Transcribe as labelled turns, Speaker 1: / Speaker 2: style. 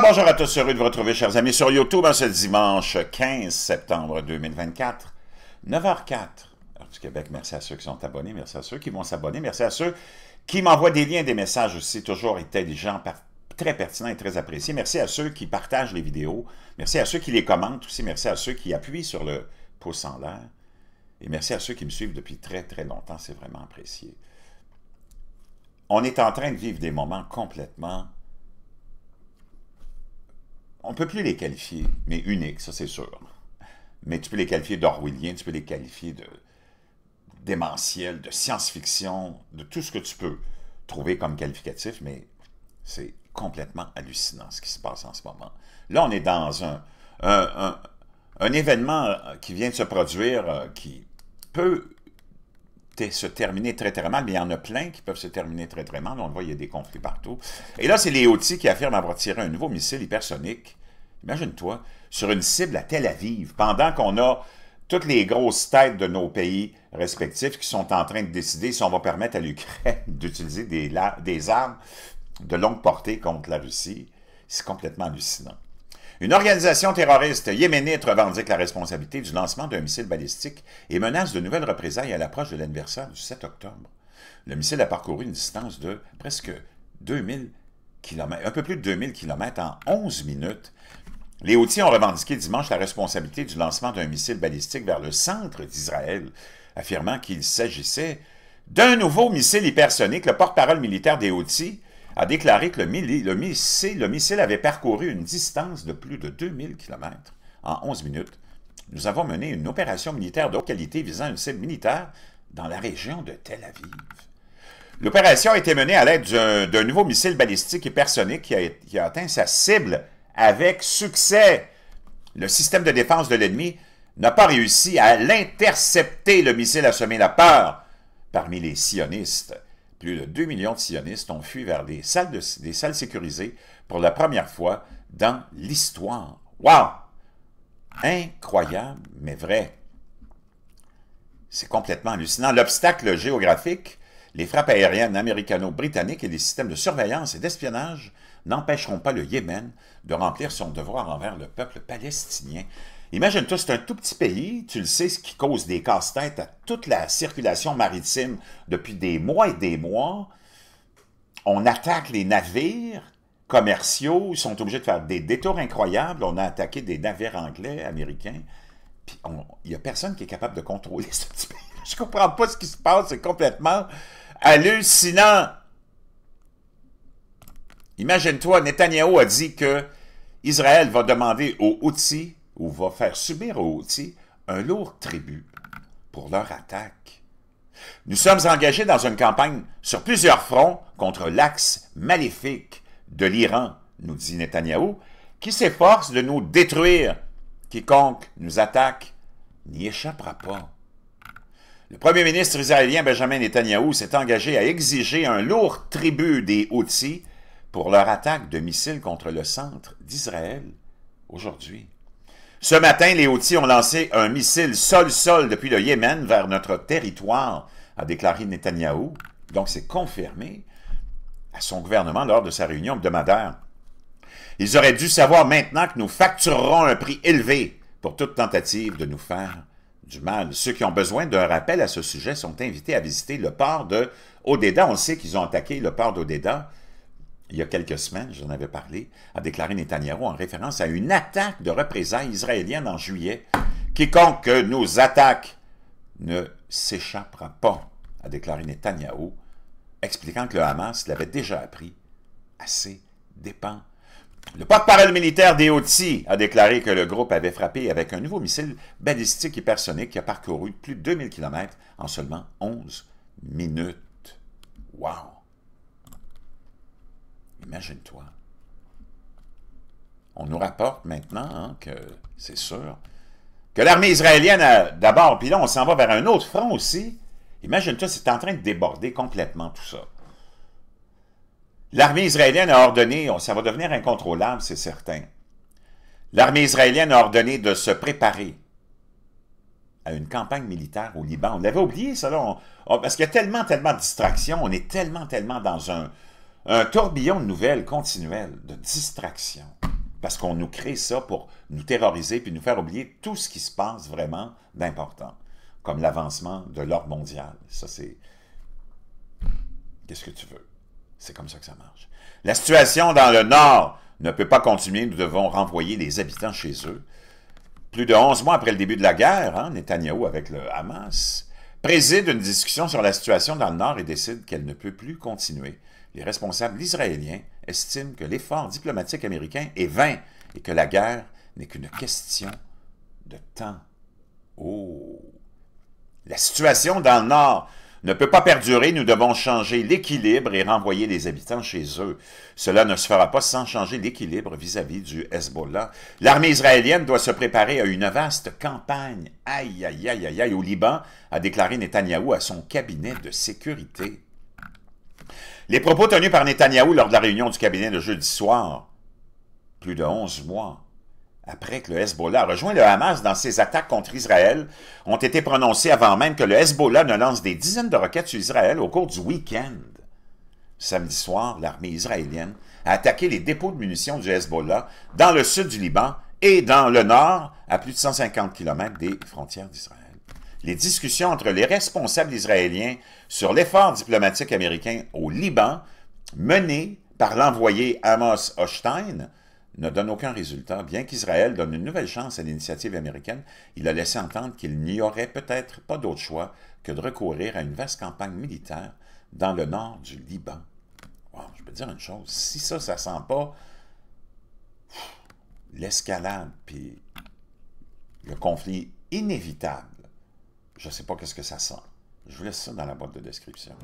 Speaker 1: bonjour à tous, heureux de vous retrouver, chers amis, sur YouTube en ce dimanche 15 septembre 2024, 9h04, heure du Québec. Merci à ceux qui sont abonnés, merci à ceux qui vont s'abonner, merci à ceux qui m'envoient des liens, des messages aussi, toujours intelligents, très pertinents et très appréciés. Merci à ceux qui partagent les vidéos, merci à ceux qui les commentent aussi, merci à ceux qui appuient sur le pouce en l'air. Et merci à ceux qui me suivent depuis très, très longtemps. C'est vraiment apprécié. On est en train de vivre des moments complètement on ne peut plus les qualifier, mais uniques, ça c'est sûr. Mais tu peux les qualifier d'orwelliens, tu peux les qualifier de démentiel, de science-fiction, de tout ce que tu peux trouver comme qualificatif, mais c'est complètement hallucinant ce qui se passe en ce moment. Là, on est dans un, un, événement euh, qui vient de se produire euh, qui peut se terminer très très mal, mais il y en a plein qui peuvent se terminer très très mal. On le voit, il y a des conflits partout. Et là, c'est les outils qui affirment avoir tiré un nouveau missile hypersonique Imagine-toi, sur une cible à Tel Aviv, pendant qu'on a toutes les grosses têtes de nos pays respectifs qui sont en train de décider si on va permettre à l'Ukraine d'utiliser des, armes de longue portée contre la Russie. C'est complètement hallucinant. Une organisation terroriste yéménite revendique la responsabilité du lancement d'un missile balistique et menace de nouvelles représailles à l'approche de l'anniversaire du 7 octobre. Le missile a parcouru une distance de presque 2000 km, un peu plus de 2000 km en 11 minutes, les Houthis ont revendiqué dimanche la responsabilité du lancement d'un missile balistique vers le centre d'Israël, affirmant qu'il s'agissait d'un nouveau missile hypersonique. Le porte-parole militaire des Houthis a déclaré que le, missile, avait parcouru une distance de plus de 2000 km en 11 minutes. Nous avons mené une opération militaire de haute qualité visant une cible militaire dans la région de Tel Aviv. L'opération a été menée à l'aide d'un nouveau missile balistique hypersonique qui a atteint sa cible avec succès. Le système de défense de l'ennemi n'a pas réussi à l'intercepter. Le missile a semé la peur parmi les sionistes. Plus de 2 millions de sionistes ont fui vers des salles, des salles sécurisées pour la première fois dans l'histoire. Wow! Incroyable, mais vrai. C'est complètement hallucinant. L'obstacle géographique, les frappes aériennes américano-britanniques et les systèmes de surveillance et d'espionnage n'empêcheront pas le Yémen de remplir son devoir envers le peuple palestinien. Imagine-toi, c'est un tout petit pays, tu le sais, ce qui cause des casse-têtes à toute la circulation maritime depuis des mois et des mois. On attaque les navires commerciaux, ils sont obligés de faire des détours incroyables. On a attaqué des navires anglais, américains. Puis il n'y a personne qui est capable de contrôler ce petit pays. Je comprends pas ce qui se passe, c'est complètement hallucinant. Imagine-toi, Netanyahu a dit que Israël va demander aux Houthis, ou va faire subir aux Houthis, un lourd tribut pour leur attaque. Nous sommes engagés dans une campagne sur plusieurs fronts contre l'axe maléfique de l'Iran, nous dit Netanyahou, qui s'efforce de nous détruire. Quiconque nous attaque n'y échappera pas. Le premier ministre israélien Benjamin Netanyahu s'est engagé à exiger un lourd tribut des Houthis pour leur attaque de missiles contre le centre d'Israël aujourd'hui. Ce matin, les Houthis ont lancé un missile sol-sol depuis le Yémen vers notre territoire, a déclaré Netanyahou. Donc, c'est confirmé à son gouvernement lors de sa réunion hebdomadaire. Ils auraient dû savoir maintenant que nous facturerons un prix élevé pour toute tentative de nous faire du mal. Ceux qui ont besoin d'un rappel à ce sujet sont invités à visiter le port de Odeda. On sait qu'ils ont attaqué le port d'Odeda il y a quelques semaines, j'en avais parlé, a déclaré Netanyahu en référence à une attaque de représailles israélienne en juillet. Quiconque nous attaque ne s'échappera pas, a déclaré Netanyahu, expliquant que le Hamas l'avait déjà appris à ses dépens. Le porte-parole militaire des Houthis a déclaré que le groupe avait frappé avec un nouveau missile balistique hypersonique qui a parcouru plus de 2000 km en seulement 11 minutes. Wow! Imagine-toi. On nous rapporte maintenant hein, que, c'est sûr, que l'armée israélienne a euh, d'abord, puis là on s'en va vers un autre front aussi. Imagine-toi, c'est en train de déborder complètement tout ça. L'armée israélienne a ordonné, ça va devenir incontrôlable, c'est certain. L'armée israélienne a ordonné de se préparer à une campagne militaire au Liban. On l'avait oublié, ça, là, oh, parce qu'il y a tellement, tellement de distractions, on est tellement, tellement dans un, un tourbillon de nouvelles continuelles, de distractions, parce qu'on nous crée ça pour nous terroriser puis nous faire oublier tout ce qui se passe vraiment d'important, comme l'avancement de l'ordre mondial. Ça, c'est... Qu'est-ce que tu veux? C'est comme ça que ça marche. La situation dans le Nord ne peut pas continuer. Nous devons renvoyer les habitants chez eux. Plus de 11 mois après le début de la guerre, hein, Netanyahu Netanyahou avec le Hamas préside une discussion sur la situation dans le Nord et décide qu'elle ne peut plus continuer les responsables israéliens estiment que l'effort diplomatique américain est vain et que la guerre n'est qu'une question de temps. Oh! La situation dans le Nord ne peut pas perdurer, nous devons changer l'équilibre et renvoyer les habitants chez eux. Cela ne se fera pas sans changer l'équilibre vis-à-vis du Hezbollah. L'armée israélienne doit se préparer à une vaste campagne. Aïe, aïe, aïe, aïe, aïe, au Liban, a déclaré Netanyahou à son cabinet de sécurité. Les propos tenus par Netanyahou lors de la réunion du cabinet de jeudi soir, plus de 11 mois après que le Hezbollah a rejoint le Hamas dans ses attaques contre Israël, ont été prononcés avant même que le Hezbollah ne lance des dizaines de roquettes sur Israël au cours du week-end. Samedi soir, l'armée israélienne a attaqué les dépôts de munitions du Hezbollah dans le sud du Liban et dans le nord, à plus de 150 km des frontières d'Israël les discussions entre les responsables israéliens sur l'effort diplomatique américain au Liban, mené par l'envoyé Amos Hochstein, ne donnent aucun résultat, bien qu'Israël donne une nouvelle chance à l'initiative américaine, il a laissé entendre qu'il n'y aurait peut-être pas d'autre choix que de recourir à une vaste campagne militaire dans le nord du Liban. je peux dire une chose, si ça, ça sent pas l'escalade puis le conflit inévitable je ne sais pas qu'est-ce que ça sent. Je vous laisse ça dans la boîte de description.